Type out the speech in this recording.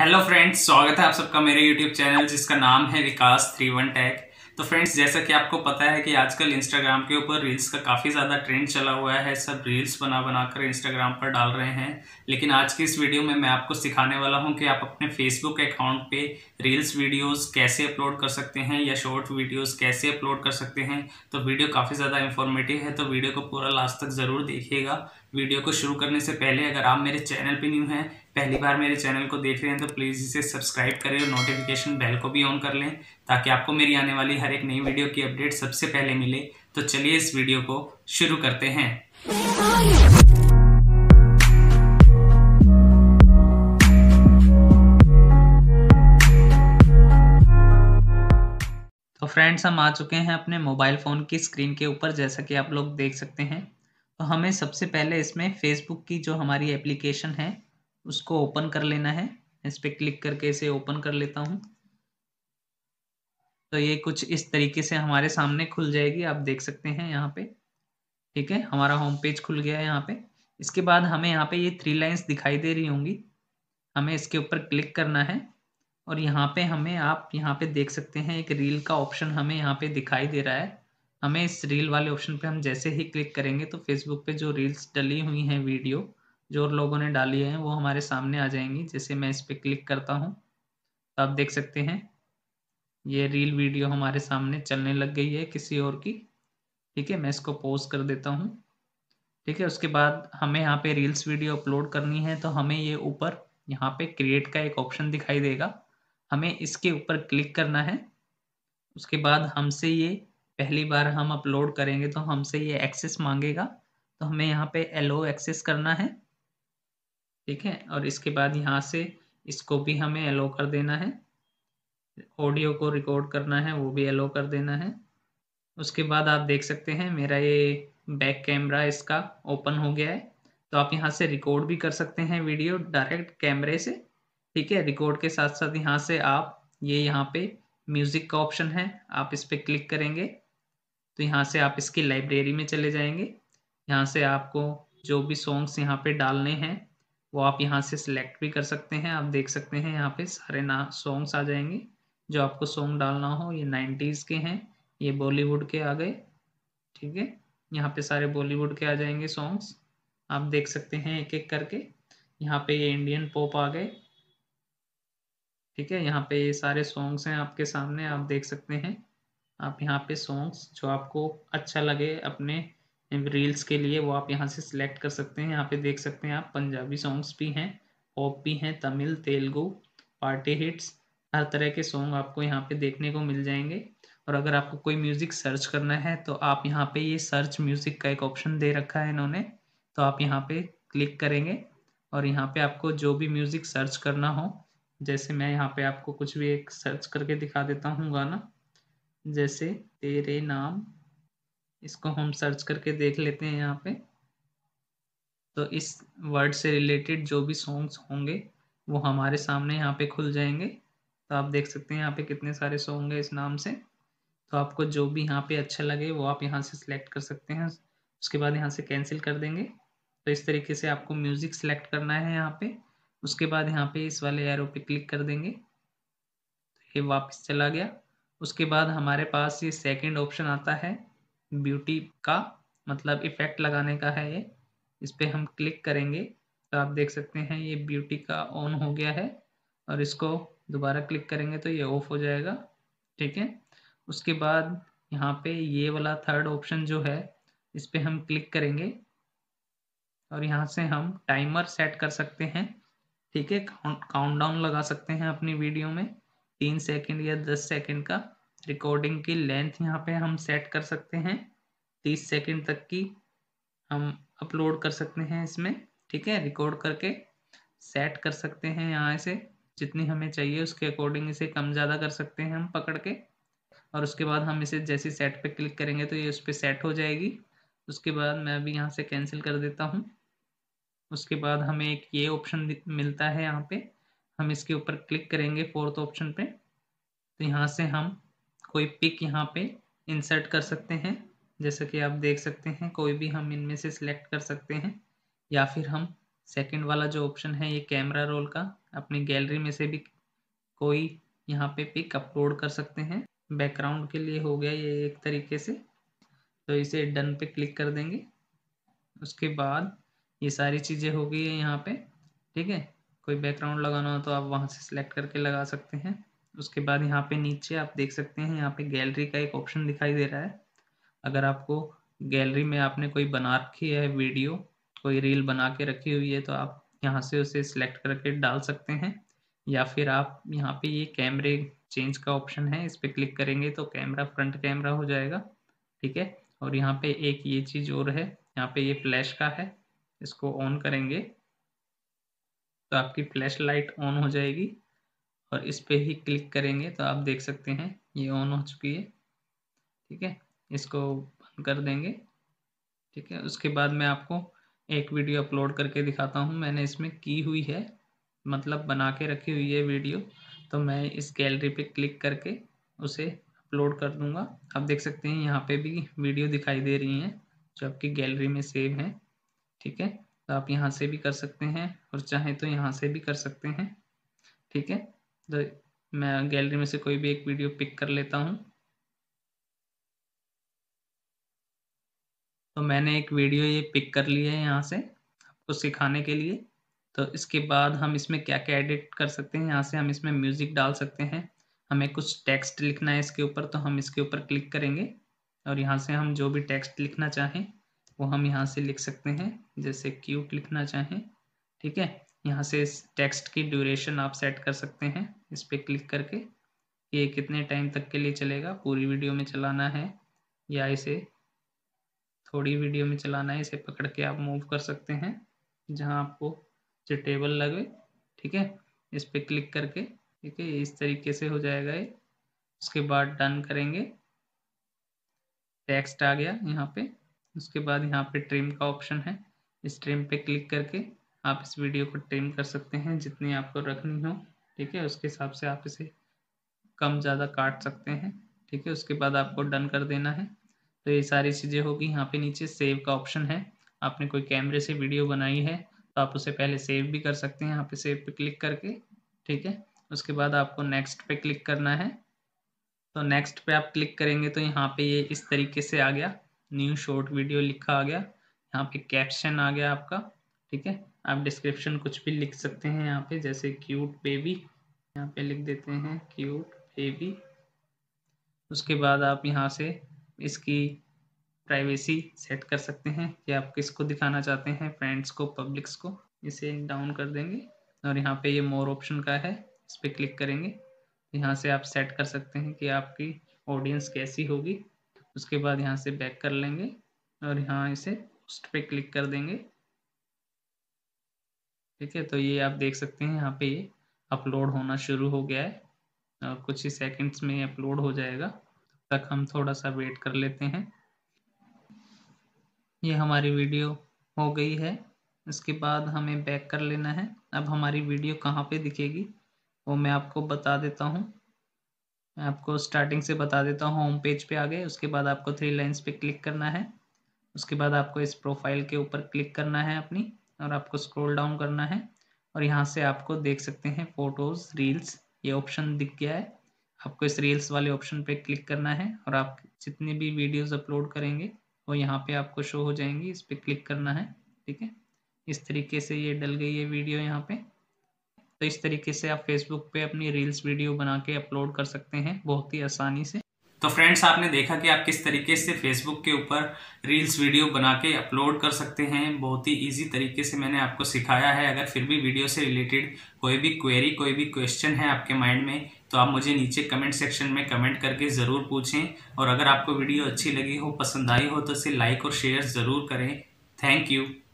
hello friends स्वागत है आप सबका मेरे यूट्यूब चैनल जिसका नाम है विकास थ्री वन टैग तो फ्रेंड्स जैसा कि आपको पता है कि आजकल इंस्टाग्राम के ऊपर रील्स का काफ़ी ज़्यादा ट्रेंड चला हुआ है सब रील्स बना बनाकर इंस्टाग्राम पर डाल रहे हैं लेकिन आज की इस वीडियो में मैं आपको सिखाने वाला हूं कि आप अपने फेसबुक अकाउंट पे रील्स वीडियोस कैसे अपलोड कर सकते हैं या शॉर्ट वीडियोस कैसे अपलोड कर सकते हैं तो वीडियो काफ़ी ज़्यादा इन्फॉर्मेटिव है तो वीडियो को पूरा लास्ट तक ज़रूर देखिएगा वीडियो को शुरू करने से पहले अगर आप मेरे चैनल पर न्यू हैं पहली बार मेरे चैनल को देख रहे हैं तो प्लीज़ इसे सब्सक्राइब करें और नोटिफिकेशन बेल को भी ऑन कर लें ताकि आपको मेरी आने वाली हर एक नई वीडियो की अपडेट सबसे पहले मिले तो चलिए इस वीडियो को शुरू करते हैं तो फ्रेंड्स हम आ चुके हैं अपने मोबाइल फ़ोन की स्क्रीन के ऊपर जैसा कि आप लोग देख सकते हैं तो हमें सबसे पहले इसमें फेसबुक की जो हमारी एप्लीकेशन है उसको ओपन कर लेना है इस पर क्लिक करके इसे ओपन कर लेता हूँ तो ये कुछ इस तरीके से हमारे सामने खुल जाएगी आप देख सकते हैं यहाँ पे ठीक है हमारा होम पेज खुल गया है यहाँ पे इसके बाद हमें यहाँ पे ये थ्री लाइंस दिखाई दे रही होंगी हमें इसके ऊपर क्लिक करना है और यहाँ पे हमें आप यहाँ पे देख सकते हैं एक रील का ऑप्शन हमें यहाँ पे दिखाई दे रहा है हमें इस रील वाले ऑप्शन पे हम जैसे ही क्लिक करेंगे तो फेसबुक पे जो रील्स डली हुई हैं वीडियो जो लोगों ने डाली है वो हमारे सामने आ जाएंगी जैसे मैं इस पर क्लिक करता हूँ तो आप देख सकते हैं ये रील वीडियो हमारे सामने चलने लग गई है किसी और की ठीक है मैं इसको पोज कर देता हूँ ठीक है उसके बाद हमें यहाँ पे रील्स वीडियो अपलोड करनी है तो हमें ये ऊपर यहाँ पे क्रिएट का एक ऑप्शन दिखाई देगा हमें इसके ऊपर क्लिक करना है उसके बाद हमसे ये पहली बार हम अपलोड करेंगे तो हमसे ये एक्सेस मांगेगा तो हमें यहाँ पे एलो एक्सेस करना है ठीक है और इसके बाद यहाँ से इसको भी हमें एलो कर देना है ऑडियो को रिकॉर्ड करना है वो भी एलो कर देना है उसके बाद आप देख सकते हैं मेरा ये बैक कैमरा इसका ओपन हो गया है तो आप यहाँ से रिकॉर्ड भी कर सकते हैं वीडियो डायरेक्ट कैमरे से ठीक है रिकॉर्ड के साथ साथ यहाँ से आप ये यहाँ पे म्यूज़िक का ऑप्शन है आप इस पर क्लिक करेंगे तो यहाँ से आप इसकी लाइब्रेरी में चले जाएंगे यहाँ से आपको जो भी सॉन्ग्स यहाँ पे डालने हैं वो आप यहाँ से सिलेक्ट भी कर सकते हैं आप देख सकते हैं यहाँ पे सारे ना सॉन्ग्स आ जाएंगे जो आपको सॉन्ग डालना हो ये नाइन्टीज़ के हैं ये बॉलीवुड के आ गए ठीक है यहाँ पे सारे बॉलीवुड के आ जाएंगे सॉन्ग्स आप देख सकते हैं एक एक करके यहाँ पे ये इंडियन पॉप आ गए ठीक है यहाँ पे ये सारे सॉन्ग्स हैं आपके सामने आप देख सकते हैं आप यहाँ पे सॉन्ग्स जो आपको अच्छा लगे अपने रील्स के लिए वो आप यहाँ से सिलेक्ट कर सकते हैं यहाँ पे देख सकते हैं आप पंजाबी सॉन्ग्स भी हैं पॉप भी हैं तमिल तेलुगू पार्टी हिट्स हर तरह के सॉन्ग आपको यहाँ पे देखने को मिल जाएंगे और अगर आपको कोई म्यूज़िक सर्च करना है तो आप यहाँ पे ये सर्च म्यूज़िक का एक ऑप्शन दे रखा है इन्होंने तो आप यहाँ पे क्लिक करेंगे और यहाँ पे आपको जो भी म्यूज़िक सर्च करना हो जैसे मैं यहाँ पे आपको कुछ भी एक सर्च करके दिखा देता हूँ गाना जैसे तेरे नाम इसको हम सर्च करके देख लेते हैं यहाँ पे तो इस वर्ड से रिलेटेड जो भी सॉन्ग्स होंगे वो हमारे सामने यहाँ पे खुल जाएंगे तो आप देख सकते हैं यहाँ पे कितने सारे सॉन्ग हैं इस नाम से तो आपको जो भी यहाँ पे अच्छा लगे वो आप यहाँ से सिलेक्ट कर सकते हैं उसके बाद यहाँ से कैंसिल कर देंगे तो इस तरीके से आपको म्यूज़िक सेलेक्ट करना है यहाँ पे उसके बाद यहाँ पे इस वाले एरो पे क्लिक कर देंगे तो ये वापस चला गया उसके बाद हमारे पास ये सेकेंड ऑप्शन आता है ब्यूटी का मतलब इफेक्ट लगाने का है ये इस पर हम क्लिक करेंगे तो आप देख सकते हैं ये ब्यूटी का ऑन हो गया है और इसको दोबारा क्लिक करेंगे तो ये ऑफ हो जाएगा ठीक है उसके बाद यहाँ पे ये वाला थर्ड ऑप्शन जो है इस पर हम क्लिक करेंगे और यहाँ से हम टाइमर सेट कर सकते हैं ठीक है काउंट डाउन लगा सकते हैं अपनी वीडियो में तीन सेकंड या दस सेकंड का रिकॉर्डिंग की लेंथ यहाँ पे हम सेट कर सकते हैं तीस सेकेंड तक की हम अपलोड कर सकते हैं इसमें ठीक है रिकॉर्ड करके सेट कर सकते हैं यहाँ से जितनी हमें चाहिए उसके अकॉर्डिंग इसे कम ज़्यादा कर सकते हैं हम पकड़ के और उसके बाद हम इसे जैसे सेट पे क्लिक करेंगे तो ये उस पर सेट हो जाएगी उसके बाद मैं अभी यहाँ से कैंसिल कर देता हूँ उसके बाद हमें एक ये ऑप्शन मिलता है यहाँ पे हम इसके ऊपर क्लिक करेंगे फोर्थ ऑप्शन पे तो यहाँ से हम कोई पिक यहाँ पे इंसर्ट कर सकते हैं जैसा कि आप देख सकते हैं कोई भी हम इनमें से सिलेक्ट कर सकते हैं या फिर हम सेकंड वाला जो ऑप्शन है ये कैमरा रोल का अपनी गैलरी में से भी कोई यहाँ पे पिक अपलोड कर सकते हैं बैकग्राउंड के लिए हो गया ये एक तरीके से तो इसे डन पे क्लिक कर देंगे उसके बाद ये सारी चीज़ें हो गई है यहाँ पे ठीक है कोई बैकग्राउंड लगाना हो तो आप वहाँ से सिलेक्ट करके लगा सकते हैं उसके बाद यहाँ पे नीचे आप देख सकते हैं यहाँ पे गैलरी का एक ऑप्शन दिखाई दे रहा है अगर आपको गैलरी में आपने कोई बना रखी है वीडियो कोई रील बना के रखी हुई है तो आप यहाँ से उसे सिलेक्ट करके डाल सकते हैं या फिर आप यहाँ पे ये कैमरे चेंज का ऑप्शन है इस पर क्लिक करेंगे तो कैमरा फ्रंट कैमरा हो जाएगा ठीक है और यहाँ पे एक ये चीज़ और है यहाँ पे ये फ्लैश का है इसको ऑन करेंगे तो आपकी फ्लैश लाइट ऑन हो जाएगी और इस पर ही क्लिक करेंगे तो आप देख सकते हैं ये ऑन हो चुकी है ठीक है इसको बंद कर देंगे ठीक है उसके बाद मैं आपको एक वीडियो अपलोड करके दिखाता हूँ मैंने इसमें की हुई है मतलब बना के रखी हुई है वीडियो तो मैं इस गैलरी पे क्लिक करके उसे अपलोड कर दूंगा आप देख सकते हैं यहाँ पे भी वीडियो दिखाई दे रही हैं जो आपकी गैलरी में सेव हैं ठीक है तो आप यहाँ से भी कर सकते हैं और चाहें तो यहाँ से भी कर सकते हैं ठीक है तो मैं गैलरी में से कोई भी एक वीडियो पिक कर लेता हूँ तो मैंने एक वीडियो ये पिक कर लिया है यहाँ से आपको सिखाने के लिए तो इसके बाद हम इसमें क्या क्या एडिट कर सकते हैं यहाँ से हम इसमें म्यूज़िक डाल सकते हैं हमें कुछ टेक्स्ट लिखना है इसके ऊपर तो हम इसके ऊपर क्लिक करेंगे और यहाँ से हम जो भी टेक्स्ट लिखना चाहें वो हम यहाँ से लिख सकते हैं जैसे क्यूट लिखना चाहें ठीक है यहाँ से इस टेक्स्ट की ड्यूरेशन आप सेट कर सकते हैं इस पर क्लिक करके ये कितने टाइम तक के लिए चलेगा पूरी वीडियो में चलाना है या इसे थोड़ी वीडियो में चलाना है इसे पकड़ के आप मूव कर सकते हैं जहाँ आपको जो टेबल लगे ठीक है इस पर क्लिक करके ठीक है इस तरीके से हो जाएगा ये उसके बाद डन करेंगे टेक्स्ट आ गया यहाँ पे उसके बाद यहाँ पे ट्रिम का ऑप्शन है इस ट्रिम पे क्लिक करके आप इस वीडियो को ट्रिम कर सकते हैं जितनी आपको रखनी हो ठीक है उसके हिसाब से आप इसे कम ज़्यादा काट सकते हैं ठीक है उसके बाद आपको डन कर देना है तो ये सारी चीज़ें होगी यहाँ पे नीचे सेव का ऑप्शन है आपने कोई कैमरे से वीडियो बनाई है तो आप उसे पहले सेव भी कर सकते हैं यहाँ पे सेव पे क्लिक करके ठीक है उसके बाद आपको नेक्स्ट पे क्लिक करना है तो नेक्स्ट पे आप क्लिक करेंगे तो यहाँ पे ये इस तरीके से आ गया न्यू शॉर्ट वीडियो लिखा आ गया यहाँ पे कैप्शन आ गया आपका ठीक है आप डिस्क्रिप्शन कुछ भी लिख सकते हैं यहाँ पे जैसे क्यूट बेबी यहाँ पे लिख देते हैं क्यूट बेबी उसके बाद आप यहाँ से इसकी प्राइवेसी सेट कर सकते हैं कि आप किसको दिखाना चाहते हैं फ्रेंड्स को पब्लिक्स को इसे डाउन कर देंगे और यहाँ पे ये मोर ऑप्शन का है इस पर क्लिक करेंगे यहाँ से आप सेट कर सकते हैं कि आपकी ऑडियंस कैसी होगी उसके बाद यहाँ से बैक कर लेंगे और यहाँ इसे पोस्ट पे क्लिक कर देंगे ठीक है तो ये आप देख सकते हैं यहाँ पे ये अपलोड होना शुरू हो गया है और कुछ ही सेकंड्स में अपलोड हो जाएगा तब तक हम थोड़ा सा वेट कर लेते हैं ये हमारी वीडियो हो गई है इसके बाद हमें बैक कर लेना है अब हमारी वीडियो कहाँ पे दिखेगी वो मैं आपको बता देता हूँ आपको स्टार्टिंग से बता देता हूँ होम पेज पे आ गए उसके बाद आपको थ्री लाइन्स पे क्लिक करना है उसके बाद आपको इस प्रोफाइल के ऊपर क्लिक करना है अपनी और आपको स्क्रॉल डाउन करना है और यहाँ से आपको देख सकते हैं फोटोज रील्स ये ऑप्शन दिख गया है आपको इस रील्स वाले ऑप्शन पे क्लिक करना है और आप जितनी भी वीडियोस अपलोड करेंगे वो यहाँ पे आपको शो हो जाएंगी इस पर क्लिक करना है ठीक है इस तरीके से ये डल गई है वीडियो यहाँ पे तो इस तरीके से आप फेसबुक पे अपनी रील्स वीडियो बना के अपलोड कर सकते हैं बहुत ही आसानी से तो फ्रेंड्स आपने देखा कि आप किस तरीके से फेसबुक के ऊपर रील्स वीडियो बना के अपलोड कर सकते हैं बहुत ही इजी तरीके से मैंने आपको सिखाया है अगर फिर भी वीडियो से रिलेटेड कोई भी क्वेरी कोई भी क्वेश्चन है आपके माइंड में तो आप मुझे नीचे कमेंट सेक्शन में कमेंट करके ज़रूर पूछें और अगर आपको वीडियो अच्छी लगी हो पसंद आई हो तो इसे लाइक और शेयर ज़रूर करें थैंक यू